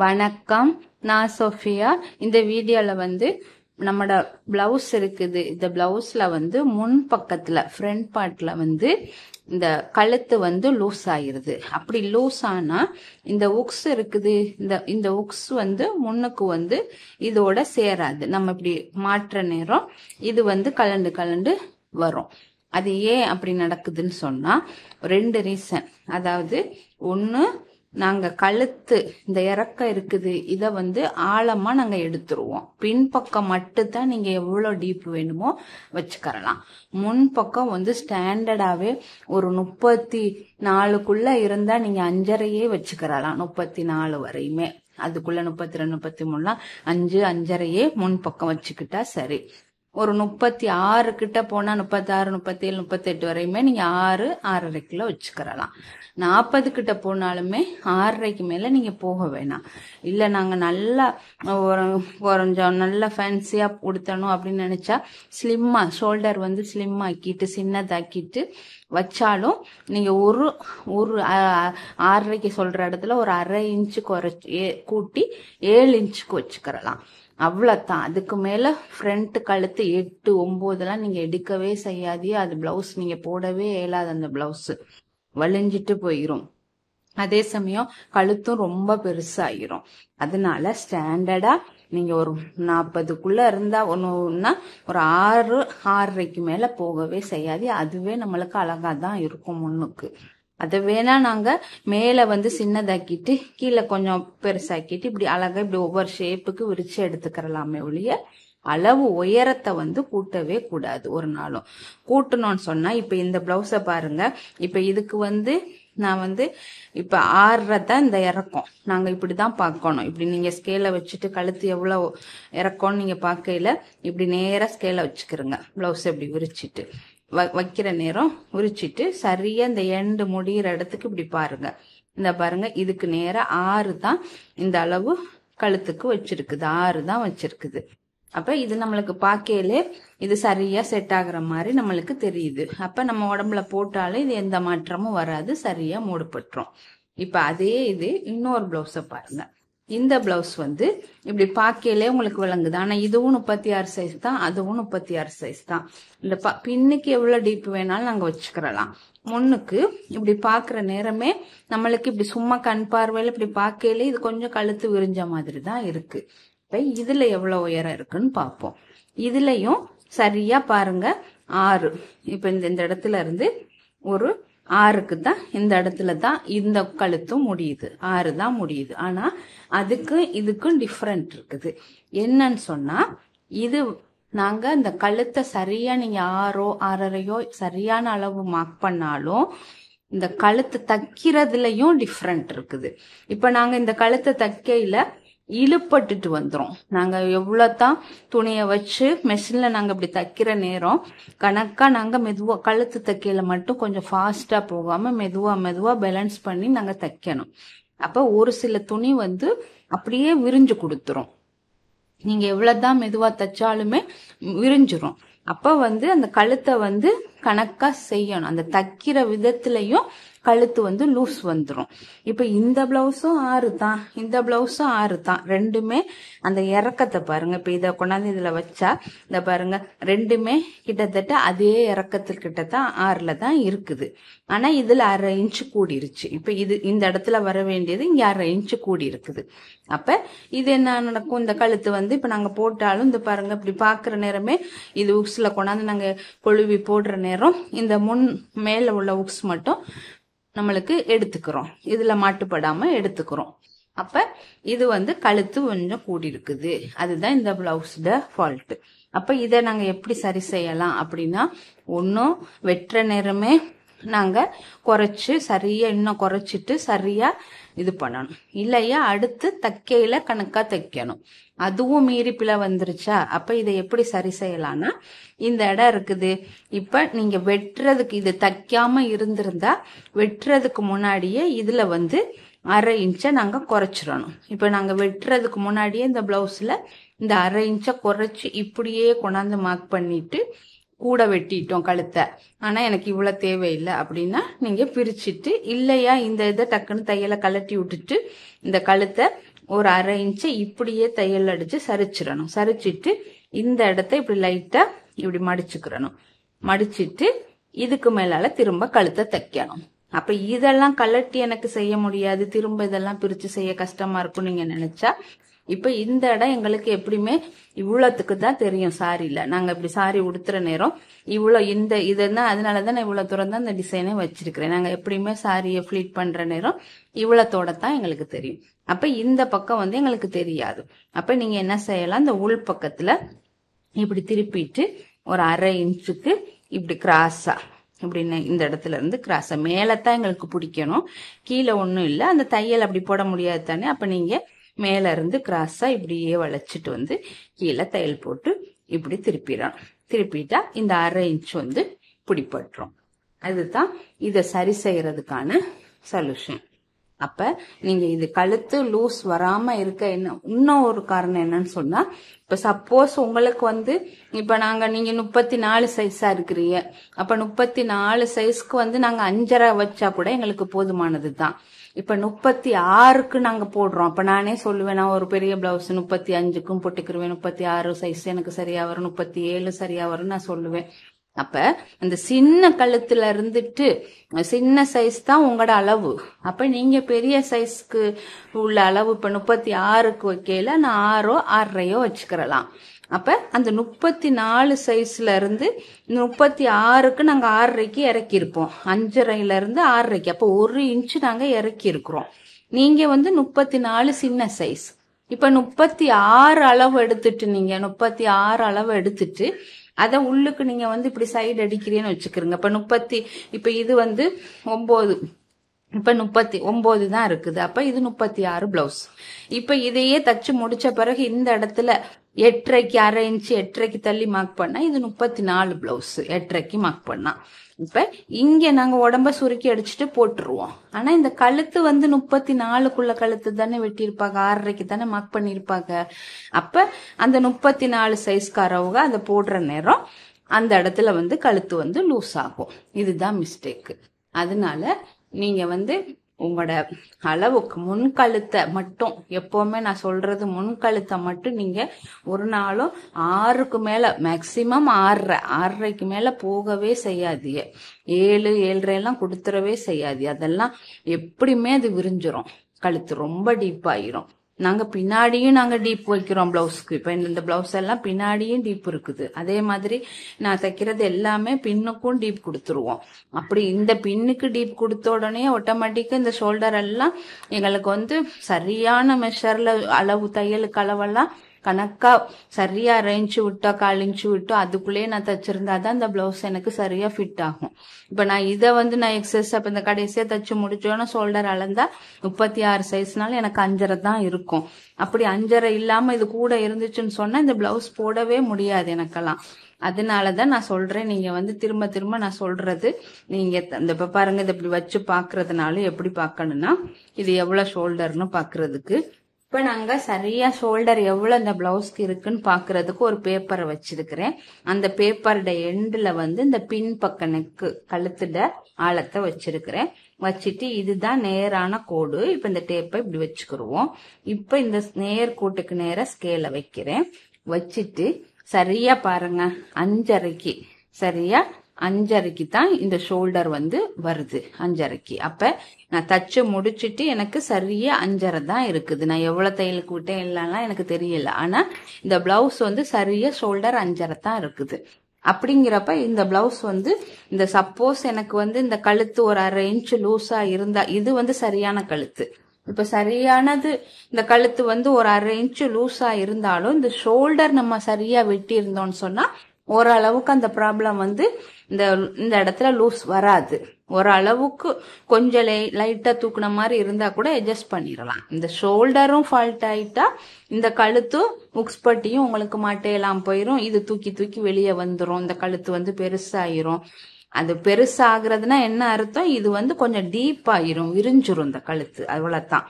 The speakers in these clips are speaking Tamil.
வணக்கம் நான் சோஃபியா இந்த வீடியோவில் வந்து நம்மளோட பிளவுஸ் இருக்குது இந்த பிளவுஸ்ல வந்து முன் பக்கத்தில் ஃப்ரண்ட் பார்ட்டில் வந்து இந்த கழுத்து வந்து லூஸ் ஆயிருது அப்படி லூஸ் ஆனால் இந்த உக்ஸ் இருக்குது இந்த இந்த உக்ஸ் வந்து முன்னுக்கு வந்து இதோட சேராது நம்ம இப்படி மாற்ற நேரம் இது வந்து கலண்டு கலண்டு வரும் அது ஏன் அப்படி நடக்குதுன்னு சொன்னால் ரெண்டு ரீசன் அதாவது ஒன்று நாங்கள் கழுத்து இந்த இறக்கம் இருக்குது இதை வந்து ஆழமாக நாங்கள் எடுத்துருவோம் பின்பக்கம் மட்டும்தான் நீங்கள் எவ்வளோ டீப் வேணுமோ வச்சுக்கரலாம் முன்பக்கம் வந்து ஸ்டாண்டர்டாகவே ஒரு முப்பத்தி நாலுக்குள்ளே இருந்தால் நீங்கள் அஞ்சரையே வச்சுக்கிறலாம் முப்பத்தி நாலு வரையுமே அதுக்குள்ளே முப்பத்தி ரெண்டு முப்பத்தி மூணுலாம் அஞ்சு அஞ்சரையே முன்பக்கம் வச்சுக்கிட்டா சரி ஒரு முப்பத்தி ஆறு கிட்ட போனால் முப்பத்தாறு முப்பத்தி முப்பத்தெட்டு வரையுமே நீங்கள் ஆறு ஆறரை கிலோ வச்சுக்கிறலாம் நாற்பது கிட்ட போனாலுமே ஆறரைக்கு மேலே நீங்கள் போக வேணாம் இல்லை நாங்கள் நல்லா கொஞ்சம் நல்லா ஃபேன்சியா கொடுத்தணும் அப்படின்னு நினச்சா ஸ்லிம்மா ஷோல்டர் வந்து ஸ்லிம் ஆக்கிட்டு சின்னதாக்கிட்டு வச்சாலும் நீங்கள் ஒரு ஒரு ஆறரைக்கு சொல்கிற இடத்துல ஒரு அரை இன்ச்சு குறைச்சி கூட்டி ஏழு இன்ச்சுக்கு வச்சுக்கிறலாம் அவ்வளோத்தான் அதுக்கு மேலே ஃப்ரண்ட் கழுத்து எட்டு ஒம்போதெல்லாம் நீங்கள் எடுக்கவே செய்யாதே அது ப்ளவுஸ் நீங்கள் போடவே இயலாது அந்த ப்ளவுஸு வலிஞ்சிட்டு போயிடும் அதே சமயம் கழுத்தும் ரொம்ப பெருசாயிரும் அதனால ஸ்டாண்டர்டாக நீங்கள் ஒரு நாற்பதுக்குள்ளே இருந்தால் ஒன்றுனா ஒரு ஆறு ஆறரைக்கு மேலே போகவே செய்யாது அதுவே நம்மளுக்கு அழகாக தான் இருக்கும் முன்னுக்கு அதை வேணா நாங்கள் மேலே வந்து சின்னதாக்கிட்டு கீழே கொஞ்சம் பெருசாக்கிட்டு இப்படி அழகாக இப்படி ஒவ்வொரு ஷேப்புக்கு விரிச்சு எடுத்துக்கிறலாமே ஒழிய அளவு உயரத்தை வந்து கூட்டவே கூடாது ஒரு நாளும் கூட்டணும்னு சொன்னால் இப்போ இந்த ப்ளவுஸை பாருங்க இப்போ இதுக்கு வந்து நான் வந்து இப்போ ஆறுறத இந்த இறக்கம் நாங்கள் இப்படி தான் பார்க்கணும் இப்படி நீங்கள் ஸ்கேலை வச்சுட்டு கழுத்து எவ்வளோ இறக்கம்னு நீங்கள் பார்க்கையில இப்படி நேராக ஸ்கேலை வச்சுக்கிறோங்க ப்ளவுஸை இப்படி விரிச்சிட்டு வ வைக்கிற நேரம் உரிச்சிட்டு சரியாக இந்த எண்டு முடிகிற இடத்துக்கு இப்படி பாருங்க இந்த பாருங்க இதுக்கு நேராக ஆறு தான் இந்த அளவு கழுத்துக்கு வச்சிருக்குது ஆறு தான் வச்சிருக்குது அப்போ இது நம்மளுக்கு பார்க்கையிலே இது சரியாக செட் ஆகுற மாதிரி நம்மளுக்கு தெரியுது அப்போ நம்ம உடம்புல போட்டாலே இது எந்த மாற்றமும் வராது சரியாக மூடுபட்டுரும் இப்போ அதே இது இன்னொரு ப்ளவுஸை பாருங்கள் இந்த பிளவுஸ் வந்து இப்படி பார்க்கையிலே உங்களுக்கு விளங்குது ஆனால் இதுவும் முப்பத்தி ஆறு சைஸ் தான் அதுவும் முப்பத்தி ஆறு சைஸ் தான் இந்த பின்னுக்கு எவ்வளோ டீப் வேணாலும் நாங்கள் வச்சுக்கிறலாம் முன்னுக்கு இப்படி பார்க்குற நேரமே நம்மளுக்கு இப்படி சும்மா கண் பார்வையில் இப்படி பார்க்கையிலே இது கொஞ்சம் கழுத்து விரிஞ்ச மாதிரி தான் இருக்குது இப்போ இதில் எவ்வளோ உயரம் இருக்குன்னு பார்ப்போம் இதுலேயும் சரியாக பாருங்க ஆறு இப்போ இந்த இந்த இடத்துல இருந்து ஒரு ஆறுக்கு தான் இந்த இடத்துல தான் இந்த கழுத்தும் முடியுது ஆறு தான் முடியுது ஆனால் அதுக்கு இதுக்கும் டிஃப்ரெண்ட் இருக்குது என்னன்னு சொன்னால் இது நாங்கள் இந்த கழுத்தை சரியா நீங்க ஆறோ ஆறரையோ சரியான அளவு மார்க் பண்ணாலும் இந்த கழுத்தை தைக்கிறதுலையும் டிஃப்ரெண்ட் இருக்குது இப்போ நாங்கள் இந்த கழுத்தை தைக்கையில் இழுப்பட்டுட்டு வந்துடும் நாங்கள் எவ்வளோ தான் துணியை வச்சு மெஷினில் நாங்கள் இப்படி தைக்கிற நேரம் கணக்காக நாங்கள் மெதுவாக கழுத்து தைக்கையில் மட்டும் கொஞ்சம் ஃபாஸ்ட்டாக போகாமல் மெதுவாக மெதுவாக பேலன்ஸ் பண்ணி நாங்கள் தைக்கணும் அப்போ ஒரு சில துணி வந்து அப்படியே விரிஞ்சு கொடுத்துரும் நீங்கள் எவ்வளோ தான் மெதுவாக தைச்சாலுமே விரிஞ்சிரும் அப்போ வந்து அந்த கழுத்தை வந்து கணக்கா செய்யணும் அந்த தைக்கிற விதத்திலையும் கழுத்து வந்து லூஸ் வந்துடும் இப்போ இந்த பிளவுஸும் ஆறு தான் இந்த பிளவுஸும் ஆறு தான் ரெண்டுமே அந்த இறக்கத்தை பாருங்க இப்போ இதை கொண்டாந்து இதில் வச்சா இந்த பாருங்க ரெண்டுமே கிட்டத்தட்ட அதே இறக்கத்துக்கிட்ட தான் ஆறில் தான் இருக்குது ஆனால் இதில் அரை இன்ச்சு கூடிருச்சு இப்போ இது இந்த இடத்துல வர வேண்டியது இங்கே அரை இன்ச்சு கூடி இருக்குது அப்போ இது என்ன நடக்கும் இந்த கழுத்து வந்து இப்போ நாங்கள் போட்டாலும் இந்த பாருங்க இப்படி பார்க்குற நேரமே இது உக்ஸில் கொண்டாந்து நாங்கள் கொழுவி போடுற நேரம் பண்ணிடுறோம் இந்த முன் மேலே உள்ள உக்ஸ் மட்டும் நம்மளுக்கு எடுத்துக்கிறோம் இதில் மாட்டுப்படாமல் எடுத்துக்கிறோம் அப்போ இது வந்து கழுத்து கொஞ்சம் கூடி இருக்குது அதுதான் இந்த பிளவுஸ்ட ஃபால்ட்டு அப்போ இதை நாங்கள் எப்படி சரி செய்யலாம் அப்படின்னா ஒன்றும் வெற்ற நேரமே நாங்கள் குறைச்சி சரியாக இன்னும் குறைச்சிட்டு சரியாக இது பண்ணணும் இல்லையா அடுத்து தைக்கையில் கணக்காக தைக்கணும் அதுவும் மீறி வந்துருச்சா அப்போ இதை எப்படி சரி செய்யலாம்னா இந்த இடம் இருக்குது இப்போ நீங்கள் வெட்டுறதுக்கு இது தைக்காமல் இருந்திருந்தா வெட்டுறதுக்கு முன்னாடியே இதில் வந்து அரை இன்ச்சை நாங்கள் குறைச்சிடணும் இப்போ நாங்கள் வெட்டுறதுக்கு முன்னாடியே இந்த ப்ளவுஸில் இந்த அரை இன்ச்சை குறைச்சி இப்படியே கொண்டாந்து மார்க் பண்ணிவிட்டு கூட வெட்டிட்டோம் கழுத்தை ஆனால் எனக்கு இவ்வளோ தேவையில்லை அப்படின்னா நீங்கள் பிரிச்சுட்டு இல்லையா இந்த இதை டக்குன்னு தையலை கலட்டி விட்டுட்டு இந்த கழுத்தை ஒரு அரை இன்ச்சு இப்படியே தையல் அடித்து சரிச்சிடணும் சரிச்சிட்டு இந்த இடத்த இப்படி லைட்டாக இப்படி மடிச்சுக்கிறணும் மடிச்சிட்டு இதுக்கு மேலால் திரும்ப கழுத்தை தைக்கணும் அப்போ இதெல்லாம் கலட்டி எனக்கு செய்ய முடியாது திரும்ப இதெல்லாம் பிரித்து செய்ய கஷ்டமாக இருக்கும் நீங்கள் நினச்சா இப்போ இந்த இடம் எங்களுக்கு எப்படியுமே இவ்வளோத்துக்கு தான் தெரியும் சாரியில் நாங்கள் இப்படி சாரி உடுத்துற நேரம் இவ்வளோ இந்த இதுதான் அதனால தான் இவ்வளோ தூரம் தான் இந்த டிசைனை வச்சிருக்கிறேன் நாங்கள் எப்படியுமே சாரியை ஃபிளிட் பண்ணுற நேரம் இவ்வளவுத்தோட தான் எங்களுக்கு தெரியும் அப்போ இந்த பக்கம் வந்து எங்களுக்கு தெரியாது அப்போ நீங்கள் என்ன செய்யலாம் இந்த உள் பக்கத்தில் இப்படி திருப்பிட்டு ஒரு அரை இன்ச்சுக்கு இப்படி கிராஸாக இப்படின்னு இந்த இடத்துல இருந்து கிராஸை மேலே தான் எங்களுக்கு பிடிக்கணும் கீழே ஒன்றும் இல்லை அந்த தையல் அப்படி போட முடியாது தானே அப்போ நீங்கள் மேலேருந்து கிராஸாக இப்படியே வளைச்சிட்டு வந்து கீழே தையல் போட்டு இப்படி திருப்பிடணும் திருப்பிட்டா இந்த அரை இன்ச் வந்து பிடிப்பட்டுரும் அதுதான் இதை சரி செய்யறதுக்கான சொல்யூஷன் அப்ப நீங்க இது கழுத்து லூஸ் வராம இருக்க என்ன இன்னும் ஒரு காரணம் என்னன்னு சொன்னா இப்ப சப்போஸ் உங்களுக்கு வந்து இப்ப நாங்க நீங்க முப்பத்தி நாலு சைஸா இருக்கிறீங்க அப்ப முப்பத்தி நாலு சைஸ்க்கு வந்து நாங்க அஞ்சரை வச்சா கூட எங்களுக்கு போதுமானது தான் இப்ப முப்பத்தி ஆறுக்கு நாங்க போடுறோம் அப்ப நானே சொல்லுவேன் நான் ஒரு பெரிய பிளவுஸ் முப்பத்தி அஞ்சுக்கும் போட்டுக்கிருவேன் முப்பத்தி ஆறு சைஸ் எனக்கு சரியா வரும் முப்பத்தி ஏழு சரியா வரும் நான் சொல்லுவேன் அப்ப அந்த சின்ன கழுத்துல இருந்துட்டு சின்ன சைஸ் தான் உங்களோட அளவு அப்ப நீங்க பெரிய சைஸ்க்கு உள்ள அளவு இப்ப முப்பத்தி ஆறுக்கு வைக்கல நான் ஆறோ ஆறரையோ வச்சுக்கிறலாம் அப்ப அந்த முப்பத்தி நாலு சைஸ்ல இருந்து முப்பத்தி ஆறுக்கு நாங்க ஆறரைக்கு இறக்கியிருப்போம் அஞ்சரைல இருந்து ஆறரைக்கு அப்போ ஒரு இன்ச்சு நாங்க இறக்கி இருக்கிறோம் நீங்க வந்து முப்பத்தி நாலு சின்ன சைஸ் இப்ப முப்பத்தி ஆறு அளவு எடுத்துட்டு நீங்க முப்பத்தி ஆறு அளவு எடுத்துட்டு அதை உள்ளுக்கு நீங்கள் வந்து இப்படி சைடு அடிக்கிறீன்னு வச்சுக்கிறீங்க இப்போ முப்பத்தி இப்போ இது வந்து ஒம்பது இப்போ முப்பத்தி ஒன்பது தான் இருக்குது அப்போ இது முப்பத்தி ஆறு ப்ளவுஸ் இப்போ இதையே தச்சு முடிச்ச பிறகு இந்த இடத்துல எட்டரைக்கு அரை இன்ச்சு எட்டரைக்கு தள்ளி மார்க் பண்ணா இது முப்பத்தி நாலு பிளவுஸ் எட்டரைக்கு மார்க் பண்ணா இப்ப இங்க நாங்க உடம்ப சுருக்கி அடிச்சுட்டு போட்டுருவோம் ஆனா இந்த கழுத்து வந்து முப்பத்தி நாலுக்குள்ள கழுத்து தானே வெட்டியிருப்பாங்க ஆறரைக்கு தானே மார்க் பண்ணியிருப்பாங்க அப்ப அந்த முப்பத்தி நாலு சைஸ்காரவங்க அதை போடுற நேரம் அந்த இடத்துல வந்து கழுத்து வந்து லூஸ் ஆகும் இதுதான் மிஸ்டேக்கு அதனால நீங்க வந்து உங்களோட அளவுக்கு கழுத்தை மட்டும் எப்பவுமே நான் சொல்றது கழுத்தை மட்டும் நீங்க ஒரு நாளும் ஆறுக்கு மேல மேக்சிமம் ஆறரை ஆறரைக்கு மேல போகவே செய்யாதீங்க ஏழு ஏழரை எல்லாம் கொடுத்துடவே செய்யாது அதெல்லாம் எப்படியுமே அது விரிஞ்சிரும் கழுத்து ரொம்ப டீப் ஆயிரும் நாங்கள் பின்னாடியும் நாங்கள் டீப் வைக்கிறோம் ப்ளவுஸ்க்கு இப்போ இந்த ப்ளவுஸ் எல்லாம் பின்னாடியும் டீப் இருக்குது அதே மாதிரி நான் தைக்கிறது எல்லாமே பின்னுக்கும் டீப் கொடுத்துருவோம் அப்படி இந்த பின்னுக்கு டீப் கொடுத்த உடனே ஆட்டோமேட்டிக்காக இந்த ஷோல்டர் எல்லாம் எங்களுக்கு வந்து சரியான மெஷரில் அளவு தையலுக்கு அளவெல்லாம் கணக்கா சரியா அரைஞ்சு விட்டோ கழிஞ்சு விட்டோ அதுக்குள்ளேயே நான் தச்சிருந்தா தான் அந்த பிளவுஸ் எனக்கு சரியா ஃபிட் ஆகும் இப்போ நான் இதை வந்து நான் எக்ஸஸ் அப்போ இந்த கடைசியாக தச்சு முடிச்சோன்னு ஷோல்டர் அளந்தா முப்பத்தி ஆறு சைஸ்னால எனக்கு அஞ்சரை தான் இருக்கும் அப்படி அஞ்சரை இல்லாமல் இது கூட இருந்துச்சுன்னு சொன்னால் இந்த பிளவுஸ் போடவே முடியாது எனக்கெல்லாம் அதனால தான் நான் சொல்கிறேன் நீங்கள் வந்து திரும்ப திரும்ப நான் சொல்கிறது நீங்கள் இந்த இப்போ பாருங்கள் இதை இப்படி வச்சு பார்க்குறதுனால எப்படி பார்க்கணுன்னா இது எவ்வளோ ஷோல்டர்னு பார்க்குறதுக்கு இப்போ நாங்கள் சரியாக ஷோல்டர் எவ்வளோ அந்த ப்ளவுஸ்க்கு இருக்குன்னு பார்க்குறதுக்கு ஒரு பேப்பரை வச்சிருக்கிறேன் அந்த பேப்பரோட எண்டில் வந்து இந்த பின் பக்க நெக்கு கழுத்துட ஆழத்தை வச்சிருக்கிறேன் வச்சுட்டு இதுதான் நேரான கோடு இப்போ இந்த டேப்பை இப்படி வச்சுக்கிடுவோம் இப்போ இந்த நேர் கூட்டுக்கு நேராக ஸ்கேலை வைக்கிறேன் வச்சுட்டு சரியாக பாருங்க அஞ்சரைக்கு சரியாக அஞ்சரைக்கு தான் இந்த ஷோல்டர் வந்து வருது அஞ்சரைக்கு அப்போ நான் தச்சு முடிச்சுட்டு எனக்கு சரியா அஞ்சரை தான் இருக்குது நான் எவ்வளோ தையலுக்கு விட்டேன் இல்லைன்னா எனக்கு தெரியல ஆனால் இந்த பிளவுஸ் வந்து சரியா ஷோல்டர் அஞ்சரை தான் இருக்குது அப்படிங்கிறப்ப இந்த பிளவுஸ் வந்து இந்த சப்போஸ் எனக்கு வந்து இந்த கழுத்து ஒரு அரை இன்ச்சு லூஸா இருந்தா இது வந்து சரியான கழுத்து இப்போ சரியானது இந்த கழுத்து வந்து ஒரு அரை இன்ச்சு லூஸா இருந்தாலும் இந்த ஷோல்டர் நம்ம சரியா வெட்டி இருந்தோம்னு சொன்னால் ஓரளவுக்கு அந்த ப்ராப்ளம் வந்து இந்த இந்த இடத்துல லூஸ் வராது ஓரளவுக்கு கொஞ்சம் லை லைட்டாக தூக்குன மாதிரி இருந்தால் கூட அட்ஜஸ்ட் பண்ணிடலாம் இந்த ஷோல்டரும் ஃபால்ட் ஆகிட்டா இந்த கழுத்தும் உக்ஸ்பட்டியும் உங்களுக்கு மாட்டையெல்லாம் போயிடும் இது தூக்கி தூக்கி வெளியே வந்துடும் இந்த கழுத்து வந்து பெருசாயிரும் அது பெருசாகிறதுனா என்ன அர்த்தம் இது வந்து கொஞ்சம் டீப் ஆயிரும் விரிஞ்சிரும் இந்த கழுத்து அவ்வளோதான்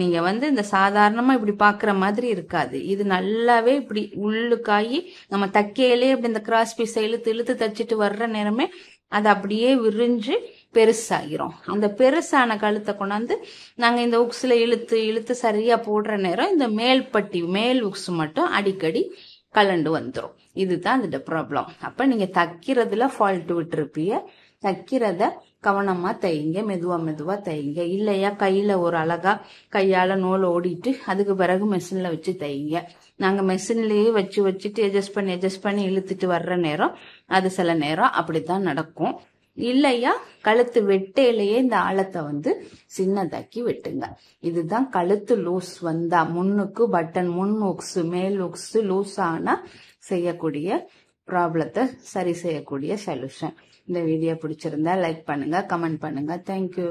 நீங்க வந்து இந்த சாதாரணமா இப்படி பாக்குற மாதிரி இருக்காது இது நல்லாவே இப்படி உள்ளுக்காயி நம்ம தக்கையிலே இப்படி இந்த கிராஸ் பீஸை இழுத்து இழுத்து தச்சுட்டு வர்ற நேரமே அது அப்படியே விரிஞ்சு பெருசாகிரும் அந்த பெருசான கழுத்தை கொண்டாந்து நாங்கள் இந்த உக்ஸ்ல இழுத்து இழுத்து சரியாக போடுற நேரம் இந்த மேல்பட்டி மேல் உக்ஸ் மட்டும் அடிக்கடி கலண்டு வந்துடும் இதுதான் அந்த ப்ராப்ளம் அப்போ நீங்கள் தக்கிறதுல ஃபால்ட் விட்டுருப்பீங்க தைக்கிறத கவனமாக தைங்க மெதுவாக மெதுவாக தையுங்க இல்லையா கையில் ஒரு அழகா கையால் நூல் ஓடிட்டு அதுக்கு பிறகு மிஷினில் வச்சு தையுங்க நாங்கள் மிஷின்லேயே வச்சு வச்சுட்டு அட்ஜஸ்ட் பண்ணி அட்ஜஸ்ட் பண்ணி இழுத்துட்டு வர்ற நேரம் அது சில நேரம் அப்படி தான் நடக்கும் இல்லையா கழுத்து வெட்டையிலேயே இந்த ஆழத்தை வந்து சின்னதாக்கி வெட்டுங்க இதுதான் கழுத்து லூஸ் வந்தா முன்னுக்கு பட்டன் முன் ஒக்ஸு மேல் ஒக்ஸு லூஸ் ஆனா செய்யக்கூடிய ப்ராப்ளத்தை சரி செய்யக்கூடிய சொல்யூஷன் இந்த வீடியோ பிடிச்சிருந்தா லைக் பண்ணுங்க கமெண்ட் பண்ணுங்க தேங்க்யூ